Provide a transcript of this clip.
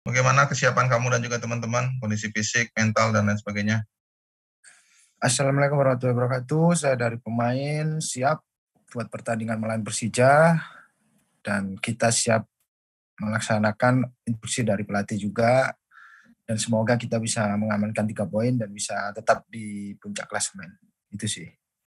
Bagaimana kesiapan kamu dan juga teman-teman, kondisi fisik, mental, dan lain sebagainya? Assalamualaikum warahmatullahi wabarakatuh. Saya dari pemain, siap buat pertandingan melawan Persija. Dan kita siap melaksanakan instruksi dari pelatih juga. Dan semoga kita bisa mengamankan tiga poin dan bisa tetap di puncak klasemen. Itu sih.